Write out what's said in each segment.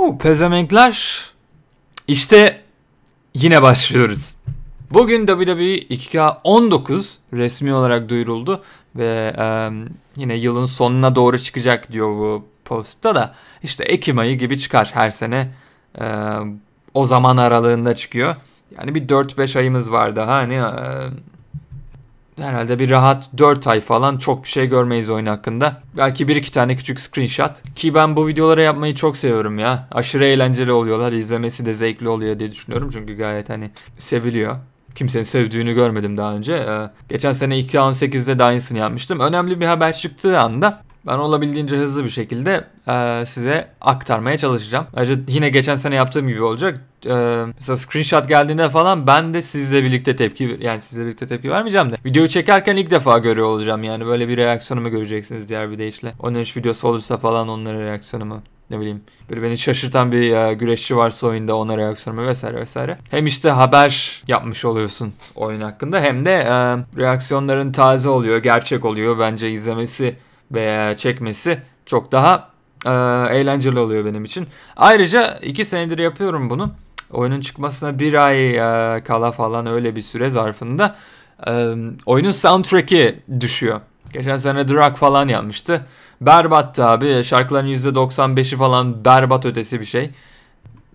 Wow pezemenkler. İşte yine başlıyoruz. Bugün WWE 2K19 resmi olarak duyuruldu ve e, yine yılın sonuna doğru çıkacak diyor bu postta da İşte Ekim ayı gibi çıkar her sene e, o zaman aralığında çıkıyor. Yani bir 4-5 ayımız var daha hani e, herhalde bir rahat 4 ay falan çok bir şey görmeyiz oyun hakkında. Belki bir iki tane küçük screenshot. Ki ben bu videoları yapmayı çok seviyorum ya. Aşırı eğlenceli oluyorlar. izlemesi de zevkli oluyor diye düşünüyorum. Çünkü gayet hani seviliyor kimsenin sevdiğini görmedim daha önce. Ee, geçen sene 2K18'de de aynısını yapmıştım. Önemli bir haber çıktığı anda ben olabildiğince hızlı bir şekilde e, size aktarmaya çalışacağım. Ayrıca yine geçen sene yaptığım gibi olacak. E, mesela screenshot geldiğinde falan ben de sizle birlikte tepki yani sizle birlikte tepki vermeyeceğim de videoyu çekerken ilk defa görüyor olacağım yani böyle bir reaksiyonumu göreceksiniz diğer bir deyişle. Onun hiç videosu olursa falan onların reaksiyonumu ne bileyim böyle beni şaşırtan bir e, güreşçi varsa oyunda ona reaksiyonumu vesaire vesaire. Hem işte haber yapmış oluyorsun oyun hakkında hem de e, reaksiyonların taze oluyor, gerçek oluyor. Bence izlemesi veya çekmesi çok daha e, eğlenceli oluyor benim için. Ayrıca 2 senedir yapıyorum bunu. Oyunun çıkmasına bir ay e, kala falan öyle bir süre zarfında e, oyunun soundtrack'i düşüyor. Geçen sene Drak falan yapmıştı. Berbattı abi. Şarkıların %95'i falan berbat ötesi bir şey.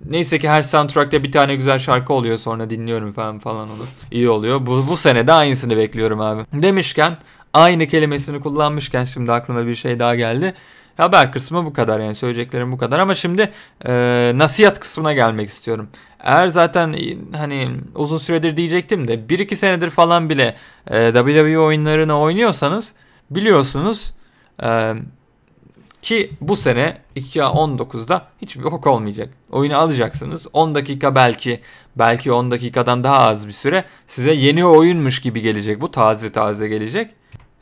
Neyse ki her soundtrack'ta bir tane güzel şarkı oluyor sonra dinliyorum falan falan onu. İyi oluyor. Bu, bu sene de aynısını bekliyorum abi. Demişken aynı kelimesini kullanmışken şimdi aklıma bir şey daha geldi. Haber kısmı bu kadar yani söyleyeceklerim bu kadar ama şimdi e, nasihat kısmına gelmek istiyorum. Eğer zaten e, hani uzun süredir diyecektim de 1-2 senedir falan bile e, WWE oyunlarını oynuyorsanız biliyorsunuz e, ki bu sene 2019'da hiçbir ok olmayacak. Oyunu alacaksınız. 10 dakika belki belki 10 dakikadan daha az bir süre size yeni oyunmuş gibi gelecek. Bu taze taze gelecek.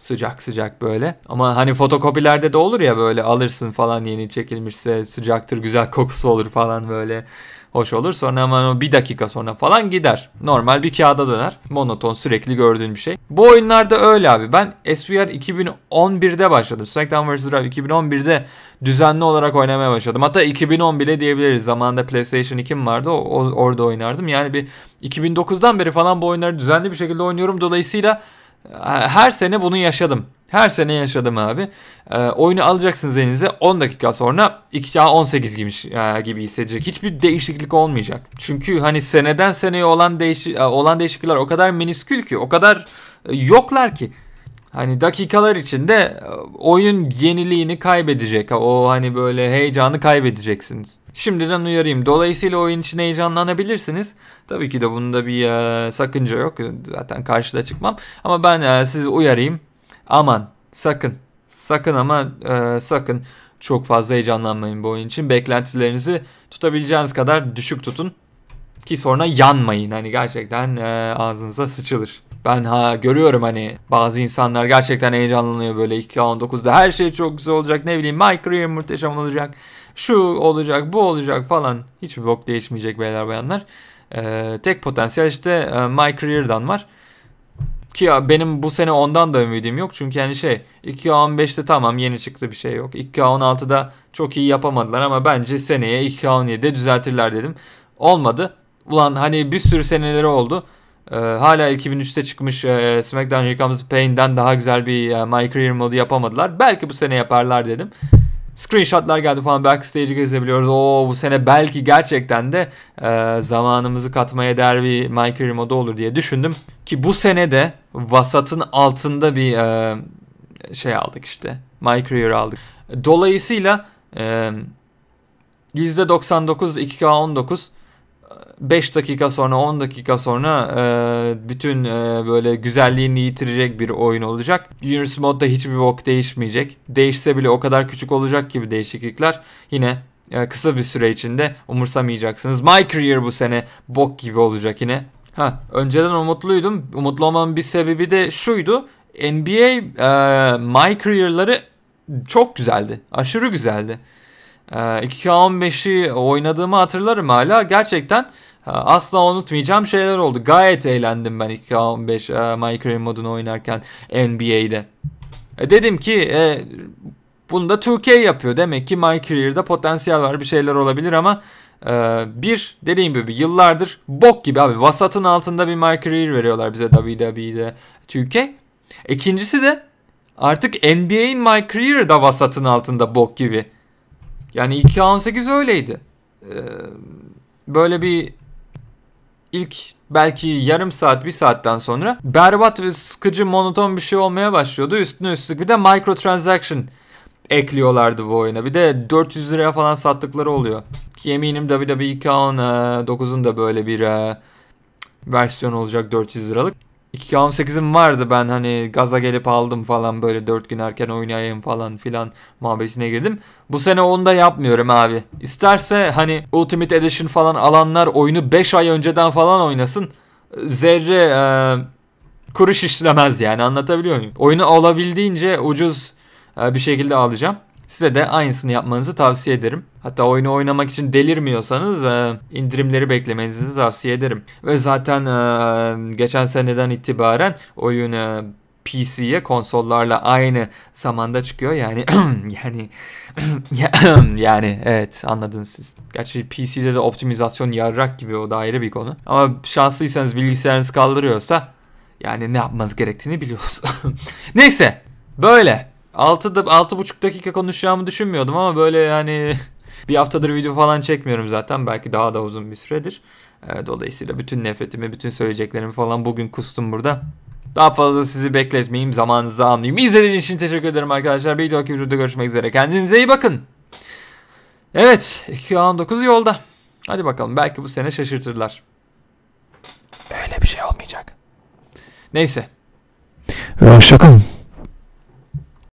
Sıcak sıcak böyle. Ama hani fotokopilerde de olur ya böyle alırsın falan yeni çekilmişse sıcaktır güzel kokusu olur falan böyle hoş olur. Sonra hemen o bir dakika sonra falan gider. Normal bir kağıda döner. Monoton sürekli gördüğün bir şey. Bu oyunlarda öyle abi. Ben SVR 2011'de başladım. SmackDown vs. Raw 2011'de düzenli olarak oynamaya başladım. Hatta 2010 bile diyebiliriz. Zamanında PlayStation 2'm vardı. O, o, orada oynardım. Yani bir 2009'dan beri falan bu oyunları düzenli bir şekilde oynuyorum. Dolayısıyla her sene bunu yaşadım. Her sene yaşadım abi. E, oyunu alacaksınız elinize 10 dakika sonra 2 a 18 gibi, e, gibi hissedecek. Hiçbir değişiklik olmayacak. Çünkü hani seneden seneye olan, değiş e, olan değişiklikler o kadar miniskül ki o kadar e, yoklar ki. Hani dakikalar içinde e, oyun yeniliğini kaybedecek. O hani böyle heyecanı kaybedeceksiniz. Şimdiden uyarayım. Dolayısıyla oyun için heyecanlanabilirsiniz. Tabii ki de bunda bir e, sakınca yok. Zaten karşıda çıkmam. Ama ben e, sizi uyarayım. Aman sakın. Sakın ama e, sakın çok fazla heyecanlanmayın bu oyun için. Beklentilerinizi tutabileceğiniz kadar düşük tutun. Ki sonra yanmayın. Hani gerçekten e, ağzınıza sıçılır. Ben ha görüyorum hani bazı insanlar gerçekten heyecanlanıyor böyle 2019'da her şey çok güzel olacak ne bileyim Mike Career muhteşem olacak şu olacak bu olacak falan hiçbir bok değişmeyecek beyler bayanlar. Ee, tek potansiyel işte e, Mike My var. Ki ya benim bu sene ondan da ümidim yok. Çünkü yani şey 2015'te tamam yeni çıktı bir şey yok. 2016'da çok iyi yapamadılar ama bence seneye 2 düzeltirler dedim. Olmadı. Ulan hani bir sürü seneleri oldu. Ee, hala 2003'te çıkmış e, SmackDown Here Comes the Pain'den daha güzel bir e, My Career modu yapamadılar. Belki bu sene yaparlar dedim. Screenshotlar geldi falan backstage'i gezebiliyoruz. Oo bu sene belki gerçekten de e, zamanımızı katmaya değer bir My Career modu olur diye düşündüm. Ki bu sene de vasatın altında bir e, şey aldık işte. My Career aldık. Dolayısıyla e, %99 2K19 5 dakika sonra 10 dakika sonra e, bütün e, böyle güzelliğini yitirecek bir oyun olacak. Universe Mode'da hiçbir bok değişmeyecek. Değişse bile o kadar küçük olacak gibi değişiklikler. Yine e, kısa bir süre içinde umursamayacaksınız. My Career bu sene bok gibi olacak yine. Ha, önceden umutluydum. Umutlu olmamın bir sebebi de şuydu. NBA e, My Career'ları çok güzeldi. Aşırı güzeldi. 2K15'i ee, oynadığımı hatırlarım hala. Gerçekten e, asla unutmayacağım şeyler oldu. Gayet eğlendim ben 2K15 e, MyCrane modunu oynarken NBA'de. E, dedim ki bunu da 2K yapıyor. Demek ki My potansiyel var bir şeyler olabilir ama bir dediğim gibi yıllardır bok gibi abi vasatın altında bir My veriyorlar bize WWE'de 2K. İkincisi de artık NBA'in My Career'da vasatın altında bok gibi. Yani 218 öyleydi. Ee, böyle bir ilk belki yarım saat bir saatten sonra berbat ve sıkıcı monoton bir şey olmaya başlıyordu. Üstüne üstlük bir de microtransaction ekliyorlardı bu oyuna. Bir de 400 liraya falan sattıkları oluyor. Ki eminim WWE 2K19'un e, da böyle bir e, versiyon olacak 400 liralık. 2K18'im vardı ben hani gaza gelip aldım falan böyle 4 gün erken oynayayım falan filan muhabbetine girdim. Bu sene onu da yapmıyorum abi. İsterse hani Ultimate Edition falan alanlar oyunu 5 ay önceden falan oynasın. Zerre e, kuruş işlemez yani anlatabiliyor muyum? Oyunu alabildiğince ucuz e, bir şekilde alacağım. Size de aynısını yapmanızı tavsiye ederim. Hatta oyunu oynamak için delirmiyorsanız e, indirimleri beklemenizi tavsiye ederim. Ve zaten e, geçen seneden itibaren oyunu e, PC'ye konsollarla aynı zamanda çıkıyor. Yani yani yani evet anladınız siz. Gerçi PC'de de optimizasyon yararak gibi o da ayrı bir konu. Ama şanslıysanız bilgisayarınız kaldırıyorsa yani ne yapmanız gerektiğini biliyorsunuz. Neyse böyle. 6'da 6,5 dakika konuşacağımı düşünmüyordum ama böyle yani bir haftadır video falan çekmiyorum zaten. Belki daha da uzun bir süredir. Ee, dolayısıyla bütün nefretimi, bütün söyleyeceklerimi falan bugün kustum burada. Daha fazla sizi bekletmeyeyim, zamanınızı almayayım. İzlediğiniz için teşekkür ederim arkadaşlar. Bir dahaki videoda görüşmek üzere. Kendinize iyi bakın. Evet, 2A19 yolda. Hadi bakalım, belki bu sene şaşırtırlar. Öyle bir şey olmayacak. Neyse. Hoşçakalın. Ee,